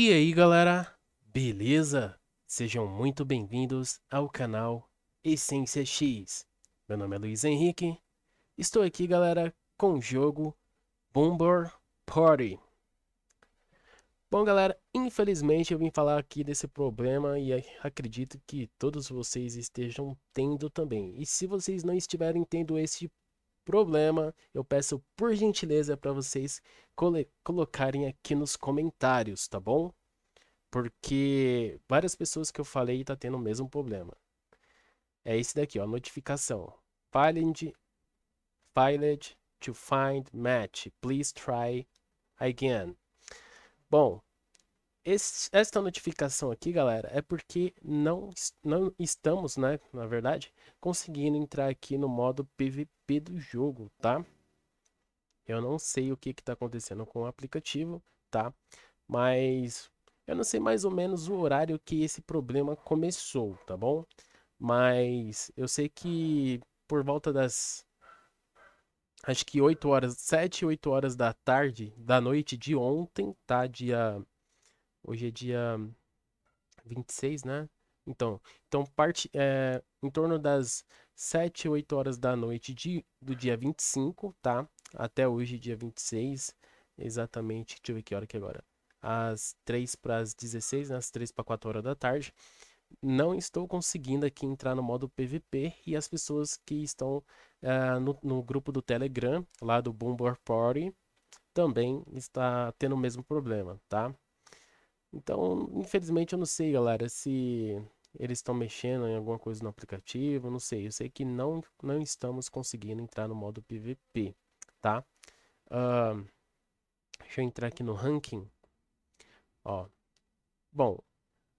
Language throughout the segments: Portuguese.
E aí galera, beleza? Sejam muito bem-vindos ao canal Essência X. Meu nome é Luiz Henrique, estou aqui galera com o jogo Bomber Party. Bom galera, infelizmente eu vim falar aqui desse problema e acredito que todos vocês estejam tendo também. E se vocês não estiverem tendo esse problema, eu peço por gentileza para vocês colocarem aqui nos comentários, tá bom? Porque várias pessoas que eu falei tá tendo o mesmo problema. É esse daqui, ó, notificação. Filed, filed to find match. Please try again. Bom, esse, esta notificação aqui, galera, é porque não, não estamos, né, na verdade, conseguindo entrar aqui no modo PVP do jogo, tá? Eu não sei o que está acontecendo com o aplicativo, tá? Mas eu não sei mais ou menos o horário que esse problema começou, tá bom? Mas eu sei que por volta das acho que 8 horas, 7, 8 horas da tarde, da noite de ontem, tá? Dia Hoje é dia 26, né? Então, então parte é, em torno das 7, 8 horas da noite de, do dia 25, tá? Até hoje, dia 26, exatamente, deixa eu ver que hora que é agora. Às 3 para as 16, né? às 3 para 4 horas da tarde. Não estou conseguindo aqui entrar no modo PVP e as pessoas que estão é, no, no grupo do Telegram, lá do Bomber Party, também está tendo o mesmo problema, tá? Então, infelizmente, eu não sei, galera, se eles estão mexendo em alguma coisa no aplicativo, não sei. Eu sei que não, não estamos conseguindo entrar no modo PVP, tá? Uh, deixa eu entrar aqui no ranking. Ó. Bom,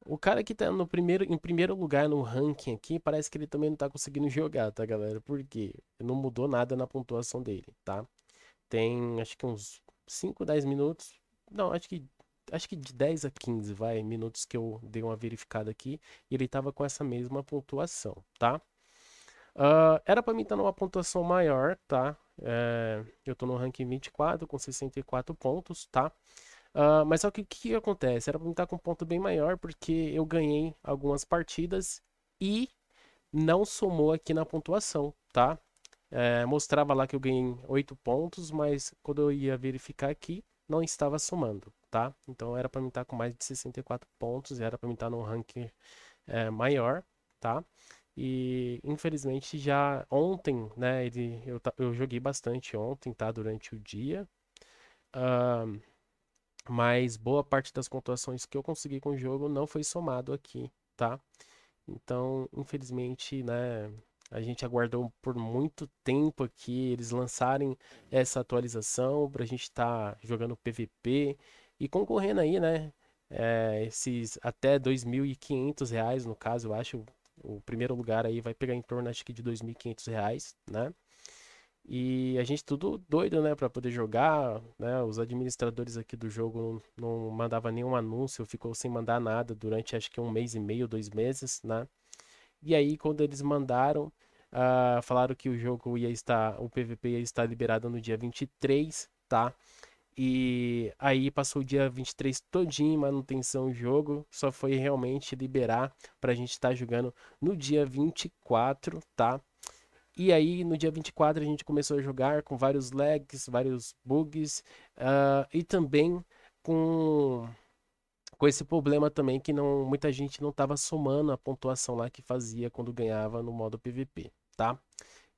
o cara que tá no primeiro, em primeiro lugar no ranking aqui, parece que ele também não tá conseguindo jogar, tá, galera? Porque não mudou nada na pontuação dele, tá? Tem, acho que uns 5, 10 minutos. Não, acho que acho que de 10 a 15, vai, minutos que eu dei uma verificada aqui, ele estava com essa mesma pontuação, tá? Uh, era para mim estar tá numa pontuação maior, tá? É, eu estou no ranking 24 com 64 pontos, tá? Uh, mas só que o que, que, acontece? Era para mim estar tá com um ponto bem maior porque eu ganhei algumas partidas e não somou aqui na pontuação, tá? É, mostrava lá que eu ganhei 8 pontos, mas quando eu ia verificar aqui, não estava somando, tá? Então era para mim estar tá com mais de 64 pontos, e era para mim estar tá num ranking é, maior, tá? E infelizmente já ontem, né, ele, eu, eu joguei bastante ontem, tá? Durante o dia. Uh, mas boa parte das pontuações que eu consegui com o jogo não foi somado aqui, tá? Então, infelizmente, né, a gente aguardou por muito tempo aqui eles lançarem essa atualização para a gente estar tá jogando PVP e concorrendo aí, né? É, esses até R$ 2.500, no caso, eu acho. O primeiro lugar aí vai pegar em torno, acho que, de R$ 2.500, né? E a gente tudo doido, né, para poder jogar, né? Os administradores aqui do jogo não, não mandava nenhum anúncio, ficou sem mandar nada durante acho que um mês e meio, dois meses, né? E aí, quando eles mandaram, uh, falaram que o jogo ia estar, o PVP ia estar liberado no dia 23, tá? E aí passou o dia 23 todinho, em manutenção do jogo, só foi realmente liberar pra gente estar tá jogando no dia 24, tá? E aí, no dia 24, a gente começou a jogar com vários lags, vários bugs uh, e também com com esse problema também que não muita gente não estava somando a pontuação lá que fazia quando ganhava no modo PVP, tá?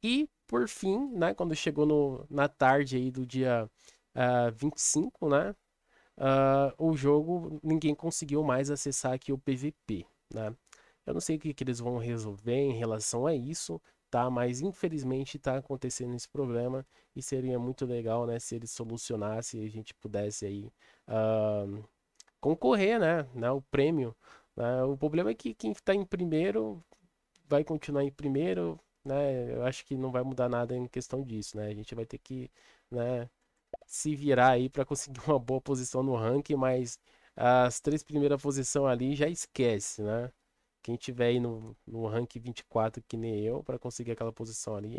E por fim, né, quando chegou no, na tarde aí do dia uh, ah, 25, né, uh, o jogo ninguém conseguiu mais acessar aqui o PVP, né? Eu não sei o que, que eles vão resolver em relação a isso, tá? Mas infelizmente está acontecendo esse problema e seria muito legal, né, se eles solucionassem e a gente pudesse aí uh, concorrer, né? né o prêmio. Né? O problema é que quem está em primeiro vai continuar em primeiro, né? Eu acho que não vai mudar nada em questão disso, né? A gente vai ter que, né? Se virar aí para conseguir uma boa posição no ranking, mas as três primeiras posições ali já esquece, né? Quem tiver aí no, no rank 24, que nem eu, para conseguir aquela posição ali,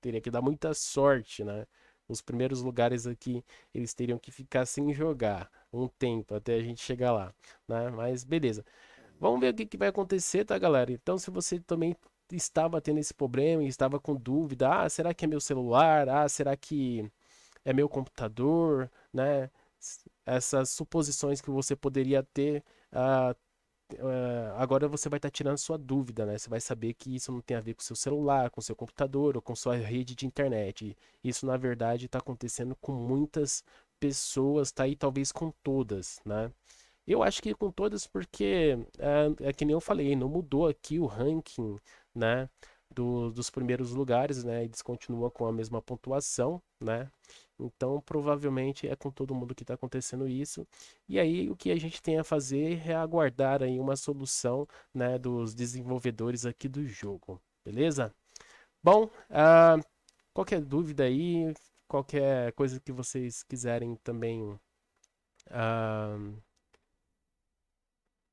teria que dar muita sorte, né? Os primeiros lugares aqui, eles teriam que ficar sem jogar um tempo até a gente chegar lá, né? Mas beleza. Vamos ver o que, que vai acontecer, tá, galera? Então, se você também estava tendo esse problema e estava com dúvida, ah, será que é meu celular? Ah, será que é meu computador, né? Essas suposições que você poderia ter, Uh, agora você vai estar tá tirando sua dúvida, né? Você vai saber que isso não tem a ver com seu celular, com seu computador ou com sua rede de internet. Isso na verdade está acontecendo com muitas pessoas, tá aí talvez com todas, né? Eu acho que com todas, porque é, é que nem eu falei, não mudou aqui o ranking, né? Do, dos primeiros lugares, né? Eles continuam com a mesma pontuação, né? Então, provavelmente é com todo mundo que está acontecendo isso. E aí, o que a gente tem a fazer é aguardar aí uma solução, né? Dos desenvolvedores aqui do jogo, beleza? Bom, uh, qualquer dúvida aí, qualquer coisa que vocês quiserem também uh,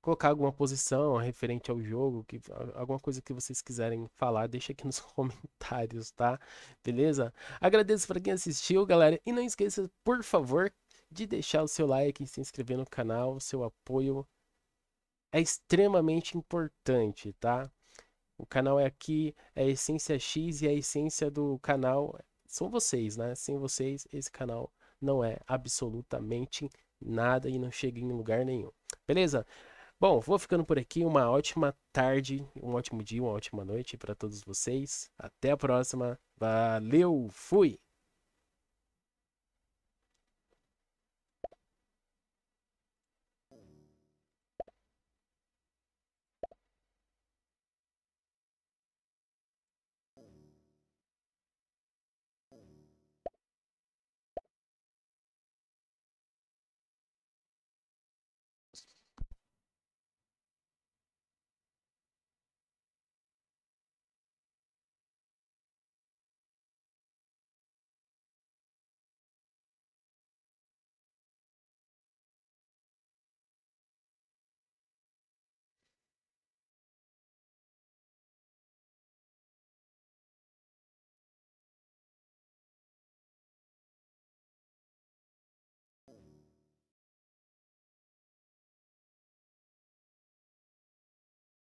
colocar alguma posição referente ao jogo, que, alguma coisa que vocês quiserem falar, deixa aqui nos comentários, tá? Beleza? Agradeço para quem assistiu, galera, e não esqueça, por favor, de deixar o seu like e se inscrever no canal, seu apoio é extremamente importante, tá? O canal é aqui, é a essência X e a essência do canal são vocês, né? Sem vocês, esse canal não é absolutamente nada e não chega em lugar nenhum. Beleza? Bom, vou ficando por aqui. Uma ótima tarde, um ótimo dia, uma ótima noite para todos vocês. Até a próxima. Valeu, fui!